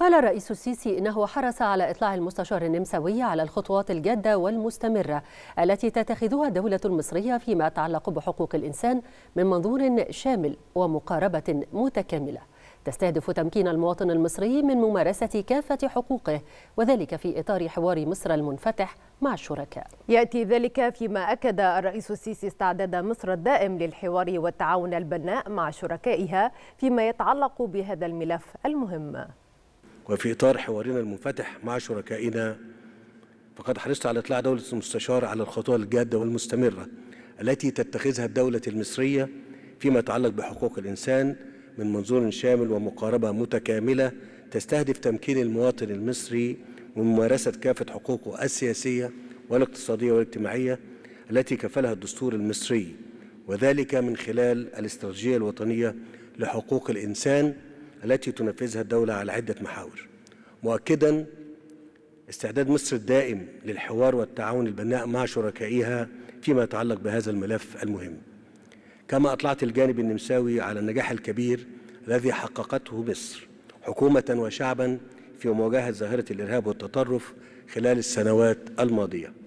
قال الرئيس السيسي إنه حرص على إطلاع المستشار النمساوي على الخطوات الجادة والمستمرة التي تتخذها الدولة المصرية فيما يتعلق بحقوق الإنسان من منظور شامل ومقاربة متكاملة تستهدف تمكين المواطن المصري من ممارسة كافة حقوقه وذلك في إطار حوار مصر المنفتح مع الشركاء يأتي ذلك فيما أكد الرئيس السيسي استعداد مصر الدائم للحوار والتعاون البناء مع شركائها فيما يتعلق بهذا الملف المهم وفي إطار حوارنا المنفتح مع شركائنا فقد حرصت على إطلاع دولة المستشار على الخطوة الجادة والمستمرة التي تتخذها الدولة المصرية فيما يتعلق بحقوق الإنسان من منظور شامل ومقاربة متكاملة تستهدف تمكين المواطن المصري من ممارسة كافة حقوقه السياسية والاقتصادية والاجتماعية التي كفلها الدستور المصري وذلك من خلال الاستراتيجية الوطنية لحقوق الإنسان التي تنفذها الدولة على عدة محاور مؤكدا استعداد مصر الدائم للحوار والتعاون البناء مع شركائها فيما يتعلق بهذا الملف المهم كما أطلعت الجانب النمساوي على النجاح الكبير الذي حققته مصر حكومة وشعبا في مواجهة ظاهرة الإرهاب والتطرف خلال السنوات الماضية